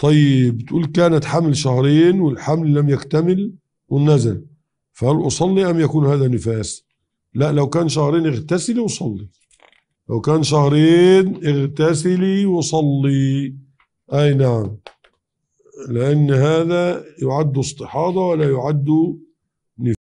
طيب تقول كانت حمل شهرين والحمل لم يكتمل والنزل فهل أصلي أم يكون هذا نفاس لا لو كان شهرين اغتسلي وصلي لو كان شهرين اغتسلي وصلي أي نعم لأن هذا يعد استحاضة ولا يعد